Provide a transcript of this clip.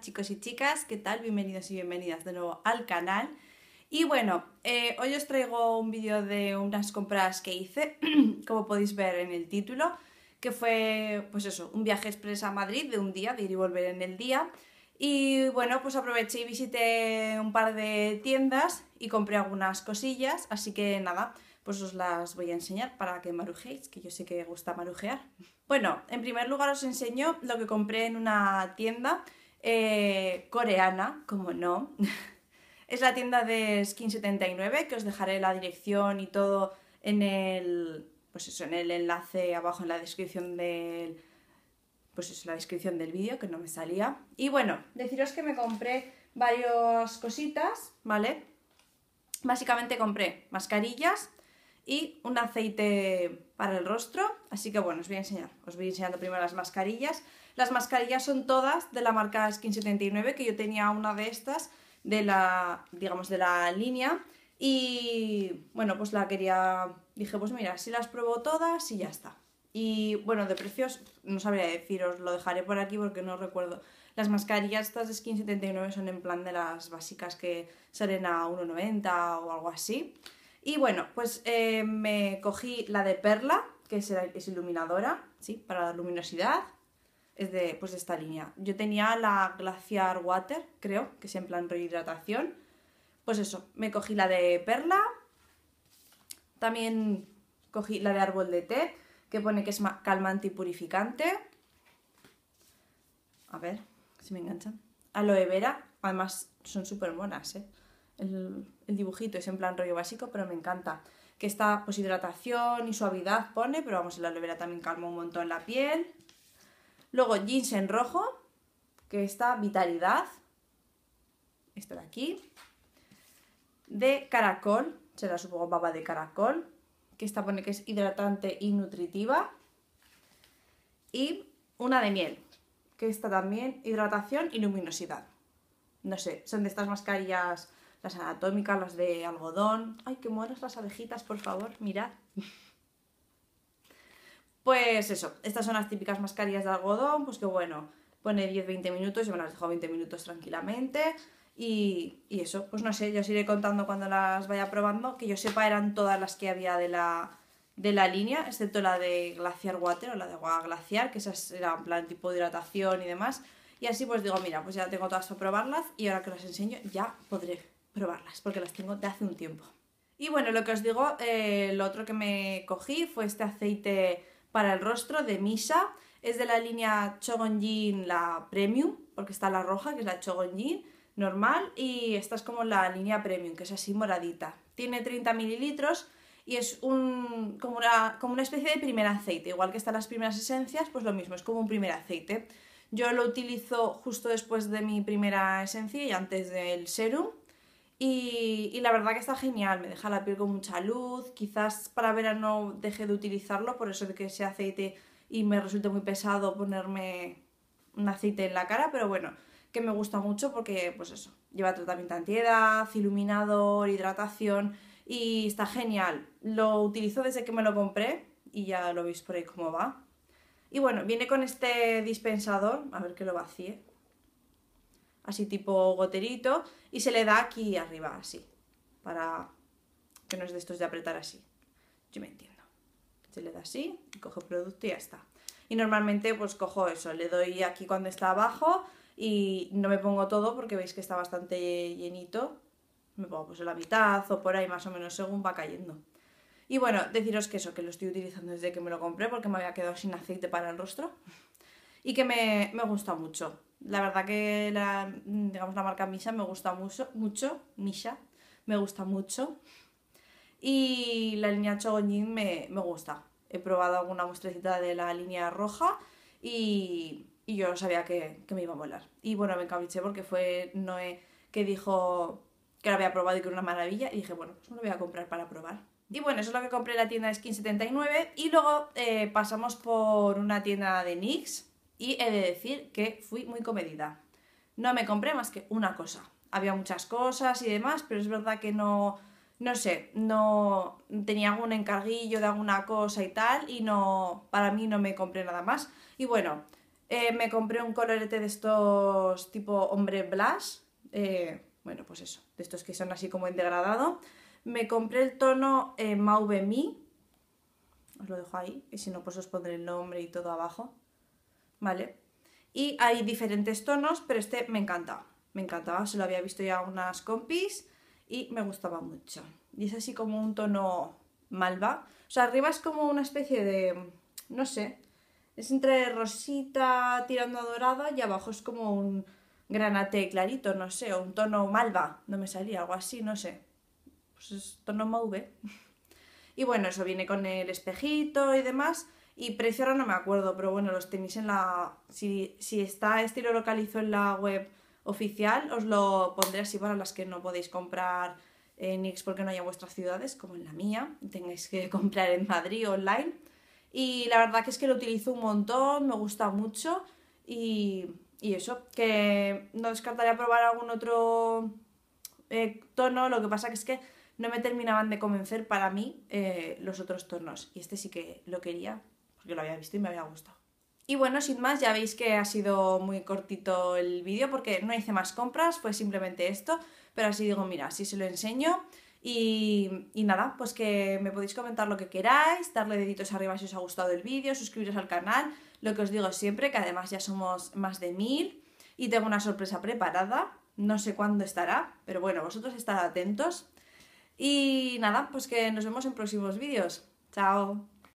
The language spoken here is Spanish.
chicos y chicas, ¿qué tal? Bienvenidos y bienvenidas de nuevo al canal. Y bueno, eh, hoy os traigo un vídeo de unas compras que hice, como podéis ver en el título, que fue, pues eso, un viaje express a Madrid de un día, de ir y volver en el día. Y bueno, pues aproveché y visité un par de tiendas y compré algunas cosillas, así que nada, pues os las voy a enseñar para que marujéis, que yo sé que gusta marujear. Bueno, en primer lugar os enseño lo que compré en una tienda eh, coreana, como no. es la tienda de Skin79, que os dejaré la dirección y todo en el, pues eso, en el enlace abajo en la descripción del, pues eso, la descripción del vídeo, que no me salía. Y bueno, deciros que me compré varias cositas, ¿vale? Básicamente compré mascarillas, y un aceite para el rostro. Así que bueno, os voy a enseñar. Os voy enseñando primero las mascarillas. Las mascarillas son todas de la marca Skin 79, que yo tenía una de estas de la, digamos, de la línea. Y bueno, pues la quería, dije, pues mira, si las pruebo todas y ya está. Y bueno, de precios, no sabría deciros, lo dejaré por aquí porque no recuerdo. Las mascarillas estas de Skin 79 son en plan de las básicas que salen a 1,90 o algo así. Y bueno, pues eh, me cogí la de Perla, que es, iluminadora, ¿sí? Para la luminosidad. Es de, pues, esta línea. Yo tenía la Glaciar Water, creo, que es en plan rehidratación. Pues eso, me cogí la de Perla. También cogí la de Árbol de Té, que pone que es calmante y purificante. A ver si me enganchan. Aloe vera, además son súper monas, ¿eh? el, dibujito, es en plan rollo básico, pero me encanta. Que está pues hidratación y suavidad pone, pero vamos, el aloe vera también calma un montón la piel. Luego ginseng rojo, que está vitalidad, esto de aquí. De caracol, se será supongo baba de caracol, que esta pone que es hidratante y nutritiva. Y una de miel, que está también hidratación y luminosidad. No sé, son de estas mascarillas las anatómicas, las de algodón. ¡Ay, qué monas las abejitas, por favor! Mirad. Pues eso, estas son las típicas mascarillas de algodón, pues que bueno, pone 10-20 minutos, yo me las dejo 20 minutos tranquilamente. Y, eso, pues no sé, yo os iré contando cuando las vaya probando. Que yo sepa, eran todas las que había de la, de la línea, excepto la de Glaciar Water o la de agua glaciar, que esas eran plan tipo de hidratación y demás. Y así pues digo, mira, pues ya tengo todas para probarlas y ahora que las enseño ya podré probarlas, porque las tengo de hace un tiempo. Y bueno, lo que os digo, eh, lo otro que me cogí fue este aceite para el rostro de misa, Es de la línea Chogonjin, la Premium, porque está la roja, que es la Chogonjin normal, y esta es como la línea Premium, que es así moradita. Tiene 30 mililitros y es un, como, una, como una especie de primer aceite. Igual que están las primeras esencias, pues lo mismo, es como un primer aceite. Yo lo utilizo justo después de mi primera esencia y antes del serum y, la verdad que está genial, me deja la piel con mucha luz, quizás para verano deje de utilizarlo, por eso de que sea aceite y me resulta muy pesado ponerme un aceite en la cara, pero bueno, que me gusta mucho porque pues eso, lleva tratamiento antiedad, iluminador, hidratación y está genial. Lo utilizo desde que me lo compré y ya lo veis por ahí cómo va. Y bueno, viene con este dispensador, a ver que lo vacíe, así tipo goterito, y se le da aquí arriba, así, para que no es de estos de apretar así. Yo me entiendo. Se le da así, y cojo producto y ya está. Y normalmente pues cojo eso, le doy aquí cuando está abajo y no me pongo todo porque veis que está bastante llenito. Me pongo pues la mitad o por ahí más o menos según va cayendo. Y bueno, deciros que eso, que lo estoy utilizando desde que me lo compré porque me había quedado sin aceite para el rostro y que me, me gusta mucho. La verdad que la, mm, digamos, la marca Misha me gusta mucho, mucho, Misha, me gusta mucho. Y la línea Chogonjin me, gusta. He probado alguna muestrecita de la línea roja y, yo sabía que, me iba a volar Y bueno, me encabriché porque fue Noé que dijo que la había probado y que era una maravilla. Y dije, bueno, pues me lo voy a comprar para probar. Y bueno, eso es lo que compré en la tienda Skin79. Y luego eh, pasamos por una tienda de NYX y he de decir que fui muy comedida. No me compré más que una cosa. Había muchas cosas y demás, pero es verdad que no, no sé, no tenía algún encarguillo de alguna cosa y tal, y no, para mí no me compré nada más. Y bueno, eh, me compré un colorete de estos tipo hombre blush, eh, bueno, pues eso, de estos que son así como en degradado. Me compré el tono eh, Mauve Me, os lo dejo ahí, y si no, pues os pondré el nombre y todo abajo, ¿vale? Y hay diferentes tonos, pero este me encanta, me encantaba, se lo había visto ya unas compis y me gustaba mucho. Y es así como un tono malva, o sea, arriba es como una especie de, no sé, es entre rosita tirando a dorada y abajo es como un granate clarito, no sé, o un tono malva, no me salía, algo así, no sé. Pues es tono mauve. Y bueno, eso viene con el espejito y demás. Y precio ahora no me acuerdo, pero bueno, los tenéis en la. Si, está este y lo localizo en la web oficial, os lo pondré así para las que no podéis comprar en Nix porque no hay en vuestras ciudades, como en la mía, tengáis que comprar en Madrid online. Y la verdad que es que lo utilizo un montón, me gusta mucho y, eso, que no descartaría probar algún otro eh, tono, lo que pasa que es que no me terminaban de convencer para mí eh, los otros tonos y este sí que lo quería yo lo había visto y me había gustado. Y bueno, sin más, ya veis que ha sido muy cortito el vídeo porque no hice más compras, pues simplemente esto, pero así digo, mira, si se lo enseño y, y, nada, pues que me podéis comentar lo que queráis, darle deditos arriba si os ha gustado el vídeo, suscribiros al canal, lo que os digo siempre, que además ya somos más de mil y tengo una sorpresa preparada, no sé cuándo estará, pero bueno, vosotros estad atentos. Y nada, pues que nos vemos en próximos vídeos. Chao.